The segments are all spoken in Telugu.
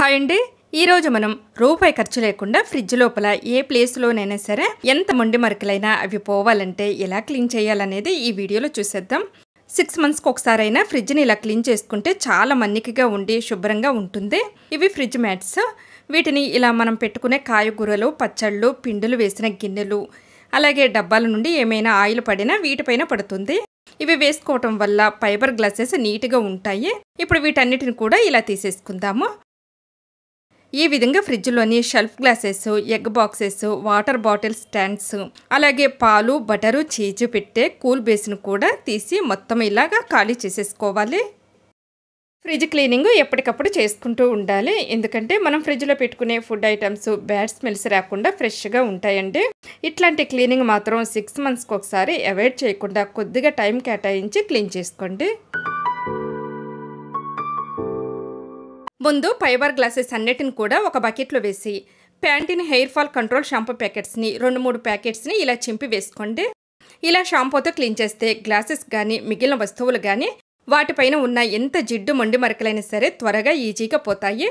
హాయ్ అండి ఈరోజు మనం రూపాయి ఖర్చు లేకుండా ఫ్రిడ్జ్ లోపల ఏ ప్లేస్లోనైనా సరే ఎంత మొండి మరకలైనా అవి పోవాలంటే ఎలా క్లీన్ చేయాలనేది ఈ వీడియోలో చూసేద్దాం సిక్స్ మంత్స్కి ఒకసారైనా ఫ్రిడ్జ్ని ఇలా క్లీన్ చేసుకుంటే చాలా మన్నికగా ఉండి శుభ్రంగా ఉంటుంది ఇవి ఫ్రిడ్జ్ మ్యాట్స్ వీటిని ఇలా మనం పెట్టుకునే కాయగూరలు పచ్చళ్ళు పిండులు వేసిన గిన్నెలు అలాగే డబ్బాల నుండి ఏమైనా ఆయిల్ పడినా వీటిపైన పడుతుంది ఇవి వేసుకోవటం వల్ల ఫైబర్ గ్లాసెస్ నీట్గా ఉంటాయి ఇప్పుడు వీటన్నిటిని కూడా ఇలా తీసేసుకుందాము ఈ విధంగా ఫ్రిడ్జ్లోని shelf glasses egg boxes water bottle stands అలాగే పాలు బటరు చీజు పెట్టే కూల్ బేస్ను కూడా తీసి మొత్తం ఇలాగా ఖాళీ చేసేసుకోవాలి ఫ్రిడ్జ్ క్లీనింగ్ ఎప్పటికప్పుడు చేసుకుంటూ ఉండాలి ఎందుకంటే మనం ఫ్రిడ్జ్లో పెట్టుకునే ఫుడ్ ఐటమ్స్ బ్యాడ్ స్మెల్స్ రాకుండా ఫ్రెష్గా ఉంటాయండి ఇట్లాంటి క్లీనింగ్ మాత్రం సిక్స్ మంత్స్కి ఒకసారి అవాయిడ్ చేయకుండా కొద్దిగా టైం కేటాయించి క్లీన్ చేసుకోండి ముందు ఫైబర్ గ్లాసెస్ అన్నిటిని కూడా ఒక బకెట్లో వేసి Pantene hair fall control shampoo ప్యాకెట్స్ని రెండు మూడు ప్యాకెట్స్ని ఇలా చింపి వేసుకోండి ఇలా షాంపూతో క్లీన్ చేస్తే గ్లాసెస్ కానీ మిగిలిన వస్తువులు కానీ వాటిపైన ఉన్న ఎంత జిడ్డు మొండి మరకలైనా సరే త్వరగా ఈజీగా పోతాయి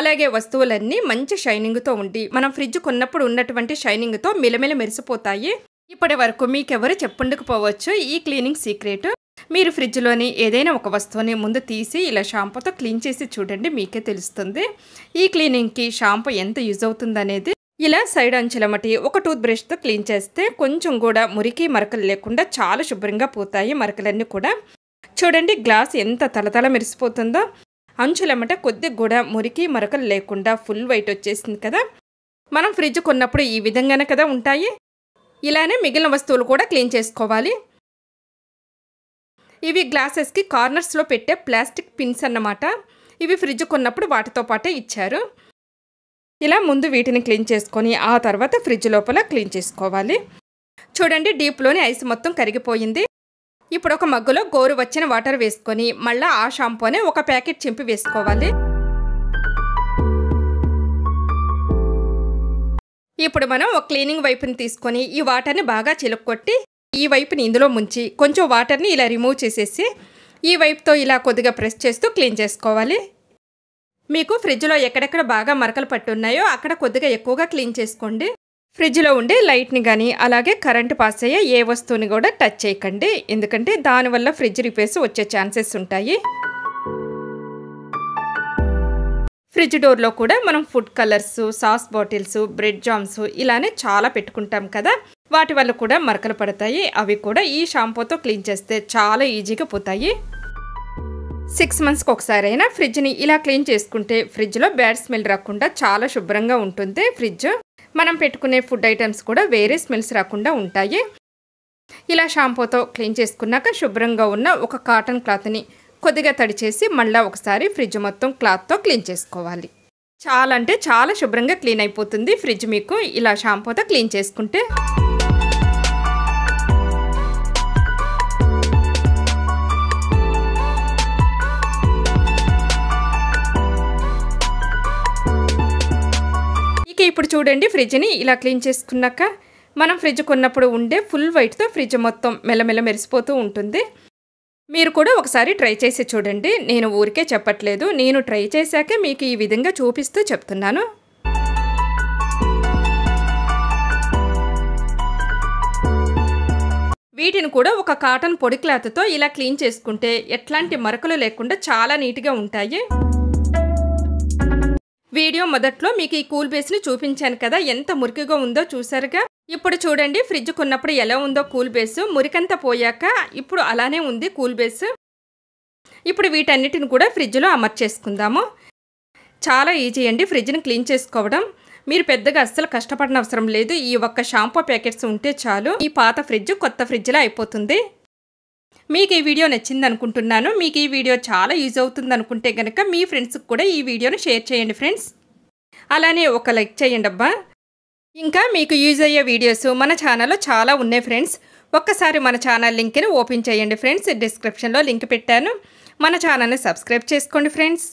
అలాగే వస్తువులన్నీ మంచి షైనింగ్తో ఉండి మనం ఫ్రిడ్జ్ కొన్నప్పుడు ఉన్నటువంటి షైనింగ్తో మిలమిల మెరిసిపోతాయి ఇప్పటి వరకు మీకెవరు చెప్పుండకపోవచ్చు ఈ క్లీనింగ్ సీక్రెట్ మీరు ఫ్రిడ్జ్లోని ఏదైనా ఒక వస్తువుని ముందు తీసి ఇలా షాంపూతో క్లీన్ చేసి చూడండి మీకే తెలుస్తుంది ఈ క్లీనింగ్కి షాంపూ ఎంత యూజ్ అవుతుందనేది ఇలా సైడ్ అంచుల మటి ఒక టూత్ బ్రష్తో క్లీన్ చేస్తే కొంచెం కూడా మురికి మరకలు లేకుండా చాలా శుభ్రంగా పోతాయి మరకలన్నీ కూడా చూడండి గ్లాస్ ఎంత తలతల మెరిసిపోతుందో అంచులమట కొద్దిగా కూడా మురికి మరకలు లేకుండా ఫుల్ వైట్ వచ్చేసింది కదా మనం ఫ్రిడ్జ్ కొన్నప్పుడు ఈ విధంగానే కదా ఉంటాయి ఇలానే మిగిలిన వస్తువులు కూడా క్లీన్ చేసుకోవాలి ఇవి గ్లాసెస్కి కార్నర్స్లో పెట్టే ప్లాస్టిక్ పిన్స్ అన్నమాట ఇవి ఫ్రిడ్జ్ కొన్నప్పుడు వాటితో పాటే ఇచ్చారు ఇలా ముందు వీటిని క్లీన్ చేసుకొని ఆ తర్వాత ఫ్రిడ్జ్ లోపల క్లీన్ చేసుకోవాలి చూడండి డీప్లోని ఐస్ మొత్తం కరిగిపోయింది ఇప్పుడు ఒక మగ్గులో గోరు వచ్చిన వాటర్ వేసుకొని మళ్ళీ ఆ షాంపూనే ఒక ప్యాకెట్ చింపి వేసుకోవాలి ఇప్పుడు మనం ఒక క్లీనింగ్ వైపుని తీసుకొని ఈ వాటర్ని బాగా చిలుక్కొట్టి ఈ వైపుని ఇందులో ముంచి కొంచెం వాటర్ని ఇలా రిమూవ్ చేసేసి ఈ వైపుతో ఇలా కొద్దిగా ప్రెస్ చేస్తూ క్లీన్ చేసుకోవాలి మీకు ఫ్రిడ్జ్లో ఎక్కడెక్కడ బాగా మరకలు పట్టున్నాయో అక్కడ కొద్దిగా ఎక్కువగా క్లీన్ చేసుకోండి ఫ్రిడ్జ్లో ఉండే లైట్ని కానీ అలాగే కరెంట్ పాస్ అయ్యే ఏ వస్తువుని కూడా టచ్ చేయకండి ఎందుకంటే దానివల్ల ఫ్రిడ్జ్ రిపేర్స్ వచ్చే ఛాన్సెస్ ఉంటాయి ఫ్రిడ్జ్ డోర్లో కూడా మనం food colours sauce bottles bread jams ఇలానే చాలా పెట్టుకుంటాం కదా వాటి వల్ల కూడా మరకలు పడతాయి అవి కూడా ఈ షాంపూతో క్లీన్ చేస్తే చాలా ఈజీగా పోతాయి సిక్స్ మంత్స్కి ఒకసారి అయినా ఫ్రిడ్జ్ని ఇలా క్లీన్ చేసుకుంటే ఫ్రిడ్జ్లో బ్యాడ్ స్మెల్ రాకుండా చాలా శుభ్రంగా ఉంటుంది ఫ్రిడ్జ్ మనం పెట్టుకునే ఫుడ్ ఐటమ్స్ కూడా వేరే స్మెల్స్ రాకుండా ఉంటాయి ఇలా షాంపూతో క్లీన్ చేసుకున్నాక శుభ్రంగా ఉన్న ఒక కాటన్ క్లాత్ని కొద్దిగా తడి చేసి మళ్ళీ ఒకసారి ఫ్రిడ్జ్ మొత్తం క్లాత్తో క్లీన్ చేసుకోవాలి చాలా అంటే చాలా శుభ్రంగా క్లీన్ అయిపోతుంది ఫ్రిడ్జ్ మీకు ఇలా షాంపూతో క్లీన్ చేసుకుంటే ఇప్పుడు చూడండి ఫ్రిడ్జ్ని ఇలా క్లీన్ చేసుకున్నాక మనం ఫ్రిడ్జ్ కొన్నప్పుడు ఉండే ఫుల్ వైట్తో ఫ్రిడ్జ్ మొత్తం మెల్లమెల్ల మెరిసిపోతూ ఉంటుంది మీరు కూడా ఒకసారి ట్రై చేసి చూడండి నేను ఊరికే చెప్పట్లేదు నేను ట్రై చేశాకే మీకు ఈ విధంగా చూపిస్తూ చెప్తున్నాను వీటిని కూడా ఒక కాటన్ పొడి క్లాత్తో ఇలా క్లీన్ చేసుకుంటే ఎట్లాంటి మరకలు లేకుండా చాలా నీట్గా ఉంటాయి వీడియో మొదట్లో మీకు ఈ కూల్ బేస్ని చూపించాను కదా ఎంత మురికిగా ఉందో చూసారుగా ఇప్పుడు చూడండి ఫ్రిడ్జ్ కొన్నప్పుడు ఎలా ఉందో కూల్ బేస్ మురికంతా పోయాక ఇప్పుడు అలానే ఉంది కూల్ బేస్ ఇప్పుడు వీటన్నిటిని కూడా ఫ్రిడ్జ్లో అమర్చేసుకుందాము చాలా ఈజీ అండి ఫ్రిడ్జ్ని క్లీన్ చేసుకోవడం మీరు పెద్దగా అస్సలు కష్టపడిన అవసరం లేదు ఈ ఒక్క షాంపూ ప్యాకెట్స్ ఉంటే చాలు ఈ పాత ఫ్రిడ్జ్ కొత్త ఫ్రిడ్జ్లో అయిపోతుంది మీకు ఈ వీడియో నచ్చిందనుకుంటున్నాను మీకు ఈ వీడియో చాలా యూజ్ అవుతుంది అనుకుంటే కనుక మీ ఫ్రెండ్స్కి కూడా ఈ వీడియోను షేర్ చేయండి ఫ్రెండ్స్ అలానే ఒక లైక్ చేయండి అబ్బా ఇంకా మీకు యూజ్ అయ్యే వీడియోస్ మన ఛానల్లో చాలా ఉన్నాయి ఫ్రెండ్స్ ఒక్కసారి మన ఛానల్ లింక్ని ఓపెన్ చేయండి ఫ్రెండ్స్ డిస్క్రిప్షన్లో లింక్ పెట్టాను మన ఛానల్ని సబ్స్క్రైబ్ చేసుకోండి ఫ్రెండ్స్